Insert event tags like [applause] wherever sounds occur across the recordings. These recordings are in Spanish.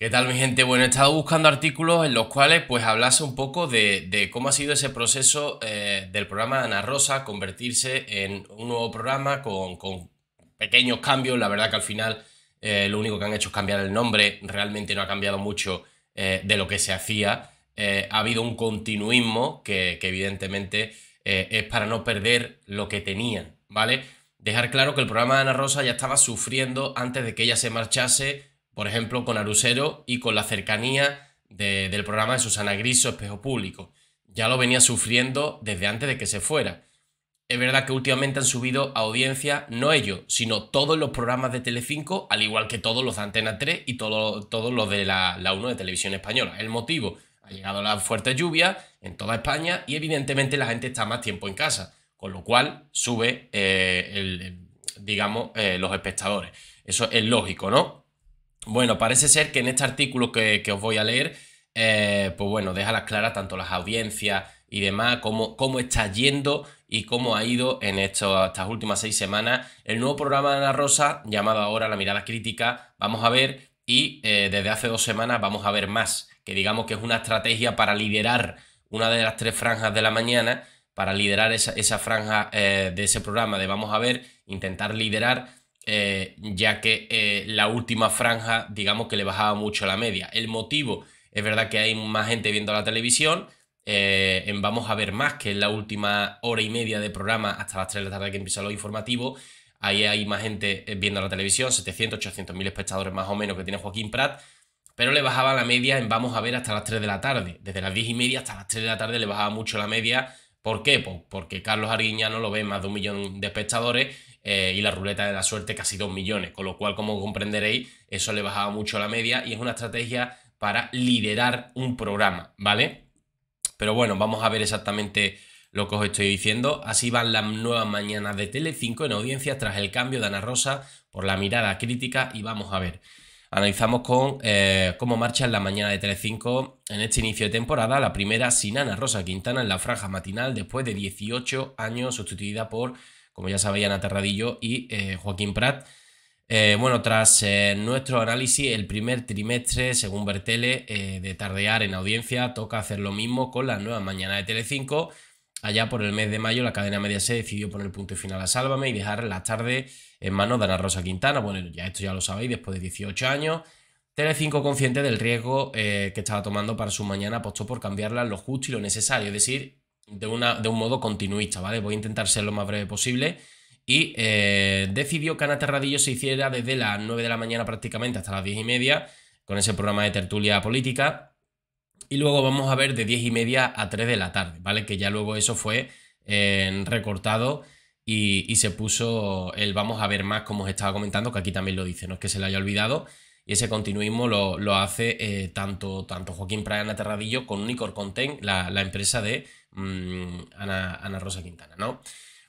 ¿Qué tal mi gente? Bueno, he estado buscando artículos en los cuales pues hablase un poco de, cómo ha sido ese proceso eh, del programa de Ana Rosa convertirse en un nuevo programa con, pequeños cambios. La verdad que al final eh, lo único que han hecho es cambiar el nombre, realmente no ha cambiado mucho eh, de lo que se hacía. ha habido un continuismo que, que evidentemente es para no perder lo que tenían, ¿vale? Dejar claro que el programa de Ana Rosa ya estaba sufriendo antes de que ella se marchase por ejemplo, con Arusero y con la cercanía del programa de Susana Griso, Espejo Público. Ya lo venía sufriendo desde antes de que se fuera. Es verdad que últimamente han subido a audiencia, no ellos, sino todos los programas de Telecinco, al igual que todos los de Antena 3 y todos los de la, 1 de Televisión Española. El motivo, ha llegado la fuerte lluvia en toda España y evidentemente la gente está más tiempo en casa, con lo cual sube, eh, digamos, eh, los espectadores. Eso es lógico, ¿no? Bueno, parece ser que en este artículo que, os voy a leer, eh, pues bueno, deja las claras tanto las audiencias y demás, cómo, cómo está yendo y cómo ha ido en estas últimas seis semanas el nuevo programa de Ana Rosa, llamado ahora La Mirada Crítica. Vamos a ver, y eh, desde hace dos semanas vamos a ver más, que digamos que es una estrategia para liderar una de las tres franjas de la mañana, para liderar esa, franja eh, de ese programa de Vamos a ver, intentar liderar eh, ya que eh, la última franja, digamos que le bajaba mucho la media. El motivo, es verdad que hay más gente viendo la televisión, eh, en vamos a ver más que en la última hora y media de programa hasta las 3 de la tarde que empieza lo informativo. Ahí hay más gente viendo la televisión, 700, 800 mil espectadores más o menos que tiene Joaquín Prat, pero le bajaba la media en vamos a ver hasta las 3 de la tarde. Desde las 10 y media hasta las 3 de la tarde le bajaba mucho la media. ¿Por qué? Pues porque Carlos Arguiñano lo ve más de un millón de espectadores eh, y la ruleta de la suerte casi 2 millones, con lo cual, como comprenderéis, eso le bajaba mucho la media y es una estrategia para liderar un programa, ¿vale? Pero bueno, vamos a ver exactamente lo que os estoy diciendo. Así van las nuevas mañanas de Telecinco en audiencias tras el cambio de Ana Rosa por la mirada crítica y vamos a ver. Analizamos con eh, cómo marcha en la mañana de Telecinco en este inicio de temporada, la primera sin Ana Rosa Quintana en la franja matinal después de 18 años sustituida por como ya sabían, Aterradillo y eh, Joaquín Prat. Eh, bueno, tras eh, nuestro análisis, el primer trimestre, según Bertele, de tardear en audiencia, toca hacer lo mismo con la nueva mañana de Telecinco. Allá por el mes de mayo, la cadena media se decidió poner punto final a Sálvame y dejar la tarde en manos de Ana Rosa Quintana. Bueno, ya esto ya lo sabéis, después de 18 años. Telecinco, consciente del riesgo que estaba tomando para su mañana, apostó por cambiarla lo justo y lo necesario, es decir, de, un modo continuista, ¿vale? Voy a intentar ser lo más breve posible. Y eh, decidió que Ana Terradillo se hiciera desde las 9 de la mañana prácticamente hasta las 10 y media, con ese programa de tertulia política. Y luego vamos a ver de 10 y media a 3 de la tarde, ¿vale? Que ya luego eso fue eh, recortado y, se puso el vamos a ver más, como os estaba comentando, que aquí también lo dice, no es que se le haya olvidado. Y ese continuismo lo, hace eh, tanto, tanto Joaquín Ana Terradillo con Unicor Content, la empresa de Mm, Ana, Rosa Quintana, ¿no?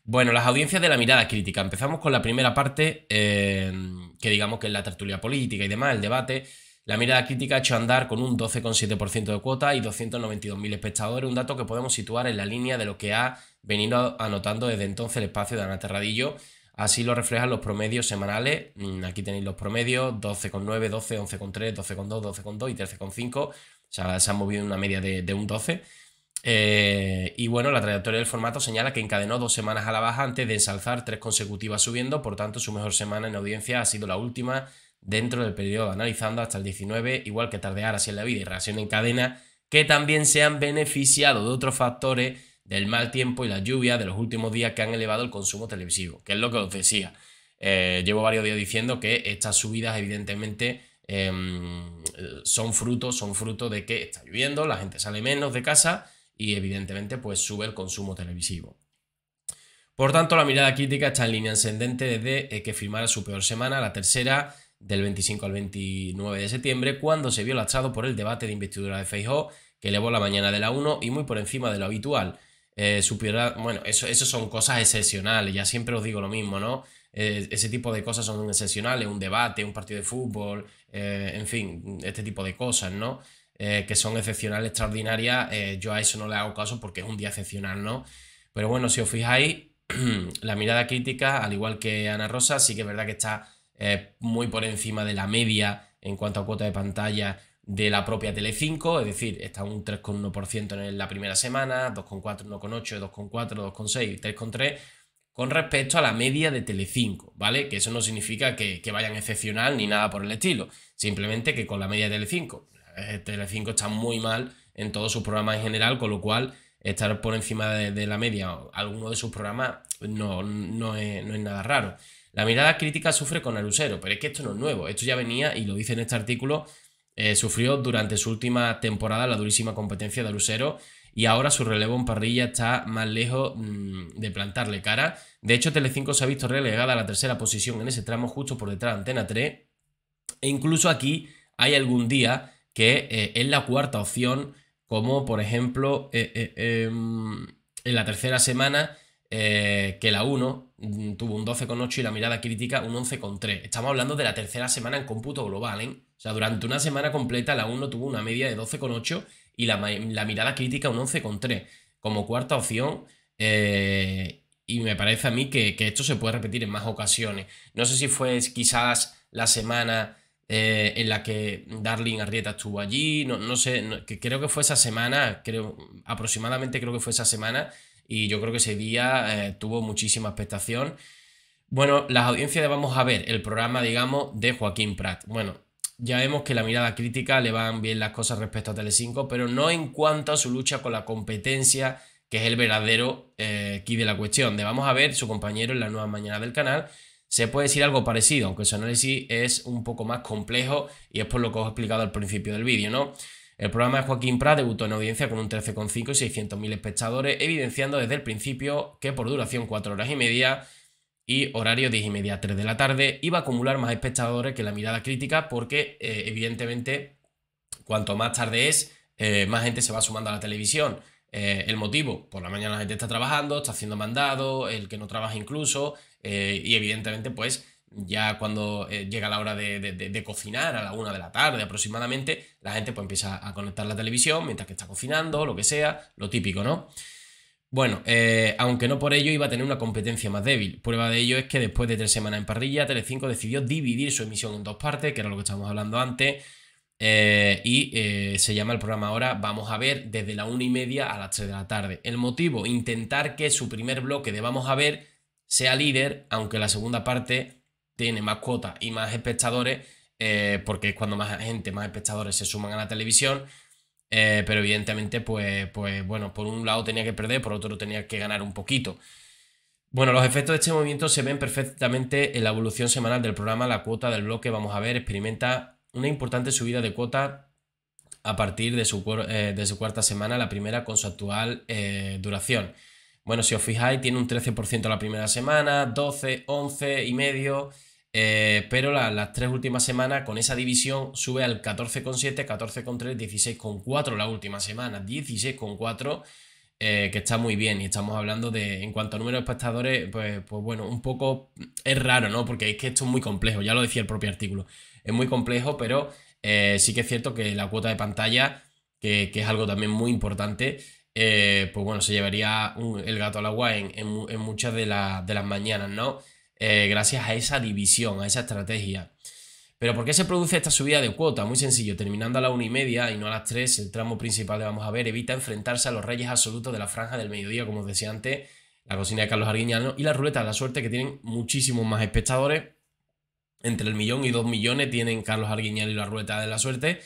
Bueno, las audiencias de la mirada crítica. Empezamos con la primera parte, eh, que digamos que es la tertulia política y demás, el debate. La mirada crítica ha hecho andar con un 12,7% de cuota y 292.000 espectadores, un dato que podemos situar en la línea de lo que ha venido anotando desde entonces el espacio de Ana Terradillo. Así lo reflejan los promedios semanales. Mm, aquí tenéis los promedios 12,9, 12, 11,3, 12,2, 12,2 y 13,5. O sea, se han movido en una media de, de un 12. Eh, y bueno, la trayectoria del formato señala que encadenó dos semanas a la baja antes de ensalzar tres consecutivas subiendo, por tanto su mejor semana en audiencia ha sido la última dentro del periodo analizando hasta el 19, igual que tardear así en la vida y reacción en cadena, que también se han beneficiado de otros factores del mal tiempo y la lluvia de los últimos días que han elevado el consumo televisivo, que es lo que os decía. Eh, llevo varios días diciendo que estas subidas evidentemente em, son fruto, son fruto de que está lloviendo, la gente sale menos de casa y evidentemente pues sube el consumo televisivo. Por tanto, la mirada crítica está en línea ascendente desde eh, que firmara su peor semana, la tercera del 25 al 29 de septiembre, cuando se vio lastrado por el debate de investidura de Feijóo que elevó la mañana de la 1 y muy por encima de lo habitual. Eh, bueno, eso, son cosas excepcionales, ya siempre os digo lo mismo, ¿no? Eh, ese tipo de cosas son excepcionales, un debate, un partido de fútbol, eh, en fin, este tipo de cosas, ¿no? Eh, que son excepcionales, extraordinarias, eh, yo a eso no le hago caso porque es un día excepcional, ¿no? Pero bueno, si os fijáis, [clears throat] la mirada crítica, al igual que Ana Rosa, sí que es verdad que está eh, muy por encima de la media en cuanto a cuota de pantalla de la propia Tele5, es decir, está un 3,1% en la primera semana, 2,4, 1,8, 2,4, 2,6, 3,3, con respecto a la media de Tele5, ¿vale? Que eso no significa que, que, vayan excepcional ni nada por el estilo, simplemente que con la media de Tele5 eh, Telecinco está muy mal en todos sus programas en general, con lo cual estar por encima de, la media alguno de sus programas no, no, es, nada raro. La mirada crítica sufre con Arusero, pero es que esto no es nuevo, esto ya venía, y lo dice en este artículo, eh, sufrió durante su última temporada la durísima competencia de Arusero y ahora su relevo en parrilla está más lejos mm, de plantarle cara. De hecho, Telecinco se ha visto relegada a la tercera posición en ese tramo justo por detrás de Antena 3 e incluso aquí hay algún día que eh, es la cuarta opción, como por ejemplo eh, eh, em, en la tercera semana que la 1 mm, tuvo un 12,8 y la mirada crítica un 11,3. Estamos hablando de la tercera semana en cómputo global, ¿eh? O sea, durante una semana completa la 1 tuvo una media de 12,8 y la, mirada crítica un 11,3 como cuarta opción. y me parece a mí que, que, esto se puede repetir en más ocasiones. No sé si fue quizás la semana eh, en la que Darling Arrieta estuvo allí, no, sé, creo que fue esa semana, creo, aproximadamente creo que fue esa semana, y yo creo que ese día eh, tuvo muchísima expectación. Bueno, las audiencias de Vamos a ver, el programa, digamos, de Joaquín Prat. Bueno, ya vemos que la mirada crítica le van bien las cosas respecto a Telecinco, pero no en cuanto a su lucha con la competencia, que es el verdadero eh, de la cuestión. De Vamos a ver, su compañero en la nueva mañana del canal, se puede decir algo parecido, aunque su análisis es un poco más complejo y es por lo que os he explicado al principio del vídeo, ¿no? El programa de Joaquín Prat debutó en audiencia con un 13,5 y 600.000 espectadores, evidenciando desde el principio que por duración 4 horas y media y horario 10 y media a 3 de la tarde iba a acumular más espectadores que la mirada crítica porque eh, evidentemente cuanto más tarde es, eh, más gente se va sumando a la televisión. Eh, el motivo, por la mañana la gente está trabajando, está haciendo mandado, el que no trabaja incluso, eh, y evidentemente, pues ya cuando eh, llega la hora de, cocinar, a la una de la tarde aproximadamente, la gente pues empieza a conectar la televisión mientras que está cocinando, lo que sea, lo típico, ¿no? Bueno, eh, aunque no por ello iba a tener una competencia más débil. Prueba de ello es que después de tres semanas en parrilla, Telecinco decidió dividir su emisión en dos partes, que era lo que estábamos hablando antes, y se llama el programa ahora Vamos a ver desde la una y media a las 3 de la tarde. El motivo, intentar que su primer bloque de Vamos a ver sea líder, aunque la segunda parte tiene más cuotas y más espectadores, eh, porque es cuando más gente, más espectadores se suman a la televisión. Eh, pero evidentemente, pues, pues bueno, por un lado tenía que perder, por otro tenía que ganar un poquito. Bueno, los efectos de este movimiento se ven perfectamente en la evolución semanal del programa. La cuota del bloque, vamos a ver, experimenta una importante subida de cuota a partir de su, eh, cuarta semana, la primera con su actual duración. Bueno, si os fijáis, tiene un 13% la primera semana, 12, 11 y medio, eh, pero las tres últimas semanas con esa división sube al 14,7, 14,3, 16,4 la última semana, 16,4. Eh, que está muy bien y estamos hablando de, en cuanto a número de espectadores, pues, pues bueno, un poco es raro, ¿no? Porque es que esto es muy complejo, ya lo decía el propio artículo, es muy complejo, pero eh, sí que es cierto que la cuota de pantalla, que, que es algo también muy importante, eh, pues bueno, se llevaría el gato al agua en, en, muchas de, las mañanas, ¿no? Eh, gracias a esa división, a esa estrategia. Pero ¿por qué se produce esta subida de cuota? Muy sencillo, terminando a las una y media y no a las 3, el tramo principal que Vamos a ver evita enfrentarse a los reyes absolutos de la franja del mediodía, como os decía antes, la cocina de Carlos Arguiñano y la ruleta de la suerte que tienen muchísimos más espectadores. Entre el millón y dos millones tienen Carlos Arguiñano y la ruleta de la suerte.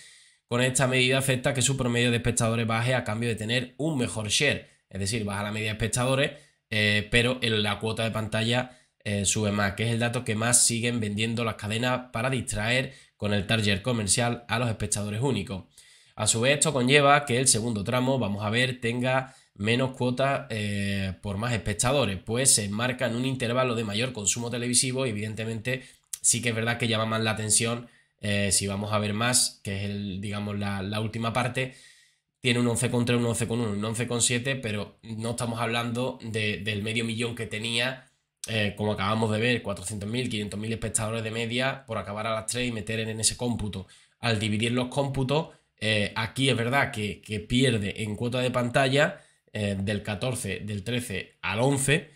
Con esta medida afecta que su promedio de espectadores baje a cambio de tener un mejor share, es decir, baja la media de espectadores, eh, pero en la cuota de pantalla eh, sube más, que es el dato que más siguen vendiendo las cadenas para distraer con el target comercial a los espectadores únicos. A su vez, esto conlleva que el segundo tramo, vamos a ver, tenga menos cuota eh, por más espectadores, pues se enmarca en un intervalo de mayor consumo televisivo y evidentemente sí que es verdad que llama más la atención eh, si vamos a ver más, que es digamos la, última parte, tiene un 11 un 11 con un 11 con 7, pero no estamos hablando del medio millón que tenía, eh, como acabamos de ver, 400.000, 500.000 espectadores de media por acabar a las 3 y meter en ese cómputo. Al dividir los cómputos, eh, aquí es verdad que, pierde en cuota de pantalla del 14, del 13 al 11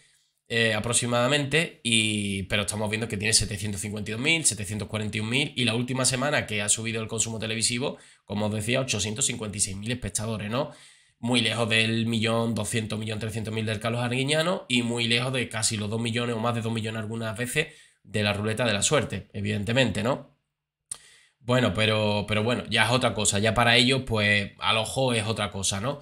eh, aproximadamente, y, pero estamos viendo que tiene 752.000, 741.000 y la última semana que ha subido el consumo televisivo, como os decía, 856.000 espectadores, ¿no? Muy lejos del millón, 200, mil del Carlos Arguiñano y muy lejos de casi los 2 millones o más de 2 millones algunas veces de la ruleta de la suerte, evidentemente, ¿no? Bueno, pero, pero bueno, ya es otra cosa, ya para ellos pues al ojo es otra cosa, ¿no?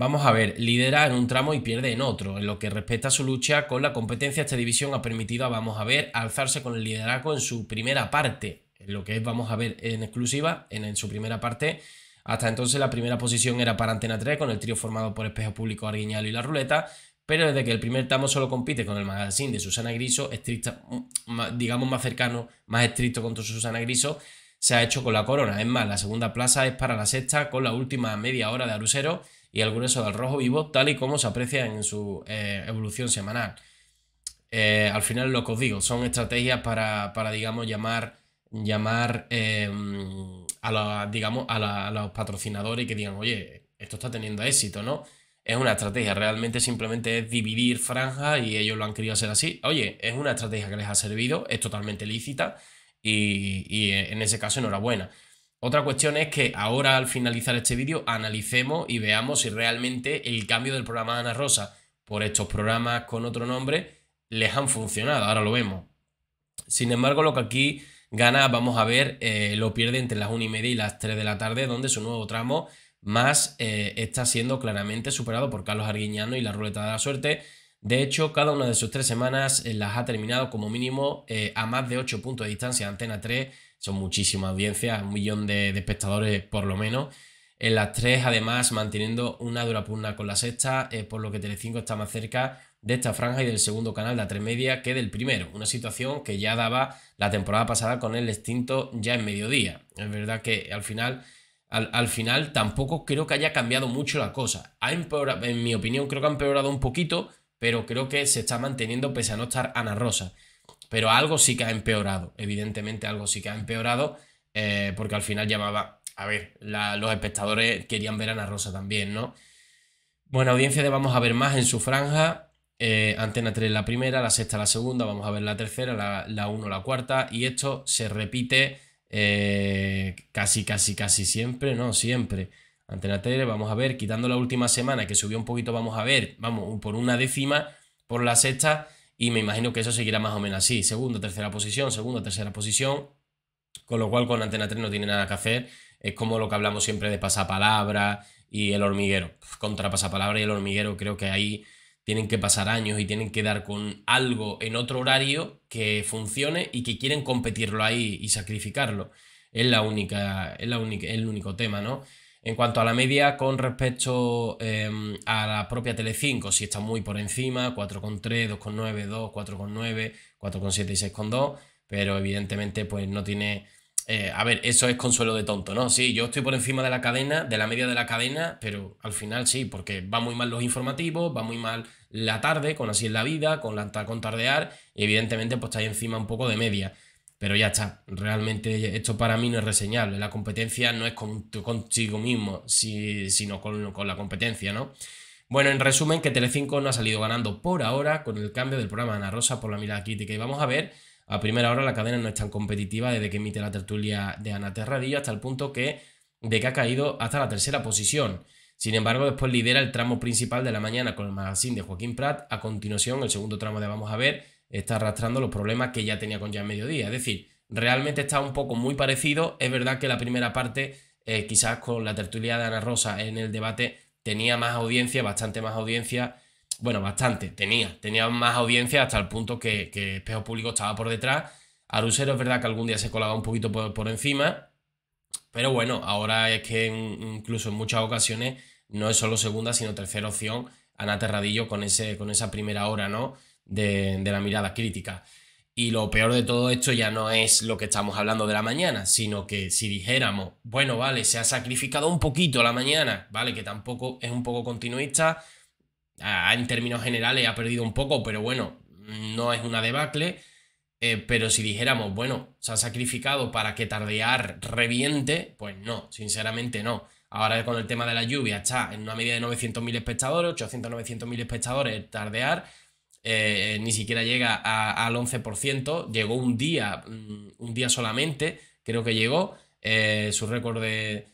Vamos a ver, lidera en un tramo y pierde en otro. En lo que respecta a su lucha con la competencia, esta división ha permitido a Vamos a ver alzarse con el liderazgo en su primera parte. En lo que es Vamos a ver en exclusiva, en, su primera parte. Hasta entonces la primera posición era para Antena 3 con el trío formado por Espejo Público, Arguiñalo y La Ruleta, pero desde que el primer tramo solo compite con el magazine de Susana Griso, estricta, mm, digamos más cercano, más estricto contra Susana Griso, se ha hecho con la corona. Es más, la segunda plaza es para la sexta con la última media hora de Arusero y algunos grueso del rojo vivo, tal y como se aprecia en su eh, evolución semanal. Eh, al final, lo que os digo, son estrategias para, digamos, llamar, llamar eh, a, los, digamos, a, los patrocinadores que digan, oye, esto está teniendo éxito, ¿no? Es una estrategia, realmente simplemente es dividir franjas y ellos lo han querido hacer así. Oye, es una estrategia que les ha servido, es totalmente lícita y, y en ese caso enhorabuena. Otra cuestión es que ahora al finalizar este vídeo analicemos y veamos si realmente el cambio del programa de Ana Rosa por estos programas con otro nombre les han funcionado, ahora lo vemos. Sin embargo, lo que aquí gana, vamos a ver, eh, lo pierde entre las 1 y media y las 3 de la tarde, donde su nuevo tramo más eh, está siendo claramente superado por Carlos Arguiñano y la ruleta de la suerte. De hecho, cada una de sus tres semanas eh, las ha terminado como mínimo a más de 8 puntos de distancia de Antena 3 son muchísimas audiencias, un millón de, espectadores por lo menos. En las tres, además, manteniendo una dura pugna con la sexta, eh, por lo que Telecinco está más cerca de esta franja y del segundo canal de tres Media que del primero, una situación que ya daba la temporada pasada con el extinto ya en mediodía. Es verdad que al final, al, final tampoco creo que haya cambiado mucho la cosa. en mi opinión creo que ha empeorado un poquito, pero creo que se está manteniendo pese a no estar Ana Rosa pero algo sí que ha empeorado, evidentemente algo sí que ha empeorado, eh, porque al final llamaba, a ver, los espectadores querían ver a Ana Rosa también, ¿no? Bueno, audiencia de Vamos a ver más en su franja, eh, Antena 3 la primera, la sexta la segunda, vamos a ver la tercera, la, la 1 la cuarta, y esto se repite eh, casi, casi, casi siempre, ¿no? Siempre. Antena 3, vamos a ver, quitando la última semana que subió un poquito, vamos a ver, vamos, por una décima, por la sexta, y me imagino que eso seguirá más o menos así, segunda, tercera posición, segunda, tercera posición, con lo cual con Antena 3 no tiene nada que hacer, es como lo que hablamos siempre de pasapalabra y el hormiguero, contra pasapalabra y el hormiguero creo que ahí tienen que pasar años y tienen que dar con algo en otro horario que funcione y que quieren competirlo ahí y sacrificarlo. Es la única, es la única, el único tema, ¿no? En cuanto a la media con respecto em, a la propia Telecinco, sí está muy por encima, 4,3, 2,9, 2, 4,9, 4,7 y 6,2, pero evidentemente pues no tiene... Eh, a ver, eso es consuelo de tonto, ¿no? Sí, yo estoy por encima de la cadena, de la media de la cadena, pero al final sí, porque va muy mal los informativos, va muy mal la tarde, con así es la vida, con la con tardear, evidentemente pues está ahí encima un poco de media. Pero ya está, realmente esto para mí no es reseñable. La competencia no es con, contigo mismo, sino con, la competencia, ¿no? Bueno, en resumen, que Telecinco no ha salido ganando por ahora con el cambio del programa de Ana Rosa por la mirada crítica. Y vamos a ver, a primera hora la cadena no es tan competitiva desde que emite la tertulia de Ana Terradillo hasta el punto que, de que ha caído hasta la tercera posición. Sin embargo, después lidera el tramo principal de la mañana con el magazine de Joaquín Prat. A continuación, el segundo tramo de Vamos a ver está arrastrando los problemas que ya tenía con ya en mediodía. Es decir, realmente está un poco muy parecido. Es verdad que la primera parte, eh, quizás con la tertulia de Ana Rosa en el debate, tenía más audiencia, bastante más audiencia. Bueno, bastante, tenía. Tenía más audiencia hasta el punto que, Espejo Público estaba por detrás. Arusero es verdad que algún día se colaba un poquito por, encima. Pero bueno, ahora es que incluso en muchas ocasiones no es solo segunda, sino tercera opción Ana Terradillo con, ese, con esa primera hora, ¿no? de, la mirada crítica. Y lo peor de todo esto ya no es lo que estamos hablando de la mañana, sino que si dijéramos, bueno, vale, se ha sacrificado un poquito la mañana, vale, que tampoco es un poco continuista, en términos generales ha perdido un poco, pero bueno, no es una debacle. Eh, pero si dijéramos, bueno, se ha sacrificado para que tardear reviente, pues no, sinceramente no. Ahora con el tema de la lluvia está en una medida de 900.000 espectadores, 800-900.000 espectadores tardear eh, ni siquiera llega al 11%, llegó un día, mm, un día solamente, creo que llegó, eh, su récord de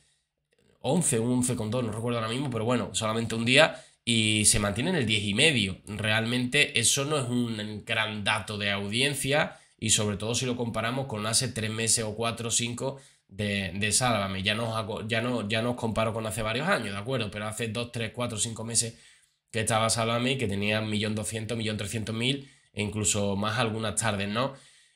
11, un 11,2, no recuerdo ahora mismo, pero bueno, solamente un día y se mantiene en el y medio. Realmente eso no es un gran dato de audiencia y sobre todo si lo comparamos con hace 3 meses o 4 o 5 de, de Sálvame. Ya, no, ya comparo con hace varios años, ¿de acuerdo? Pero hace 2, 3, 4, 5 meses que estaba mí que tenía 1.200.000, 1.300.000 e incluso más algunas tardes, ¿no?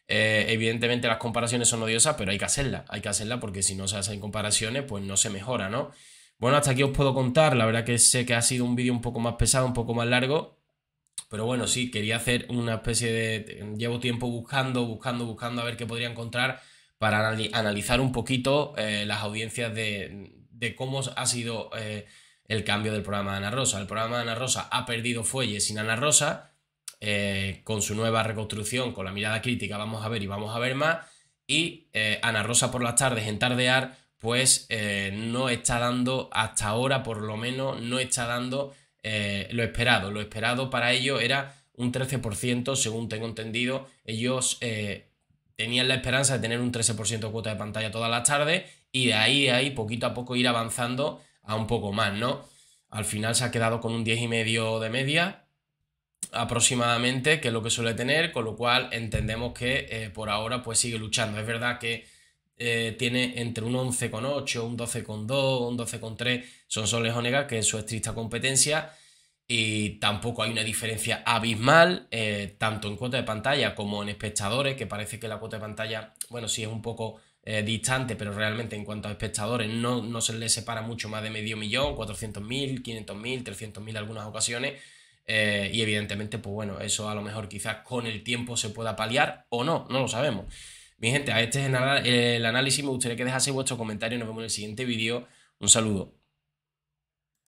Eh, evidentemente las comparaciones son odiosas, pero hay que hacerlas, hay que hacerlas porque si no se hacen comparaciones, pues no se mejora, ¿no? Bueno, hasta aquí os puedo contar, la verdad que sé que ha sido un vídeo un poco más pesado, un poco más largo, pero bueno, sí, quería hacer una especie de... Llevo tiempo buscando, buscando, buscando a ver qué podría encontrar para analizar un poquito eh, las audiencias de, cómo ha sido... Eh, el cambio del programa de Ana Rosa. El programa de Ana Rosa ha perdido fuelle sin Ana Rosa, eh, con su nueva reconstrucción, con la mirada crítica, vamos a ver y vamos a ver más. Y eh, Ana Rosa por las tardes en Tardear, pues eh, no está dando, hasta ahora por lo menos, no está dando lo esperado. Lo esperado para ello era un 13%, según tengo entendido. Ellos tenían la esperanza de tener un 13% de cuota de pantalla todas las tardes y de ahí a ahí, poquito a poco, ir avanzando a un poco más, ¿no? Al final se ha quedado con un y medio de media aproximadamente, que es lo que suele tener, con lo cual entendemos que eh, por ahora pues sigue luchando. Es verdad que eh, tiene entre un 11,8, un 12,2, un 12,3, son soles Onega, que es su estricta competencia, y tampoco hay una diferencia abismal, eh, tanto en cuota de pantalla como en espectadores, que parece que la cuota de pantalla, bueno, sí es un poco eh, distante, pero realmente en cuanto a espectadores no, no se les separa mucho más de medio millón, 400.000, 500.000, 300.000 algunas ocasiones. Eh, y evidentemente, pues bueno, eso a lo mejor quizás con el tiempo se pueda paliar o no, no lo sabemos. Mi gente, a este es el análisis. Me gustaría que dejase vuestro comentario. Nos vemos en el siguiente vídeo. Un saludo.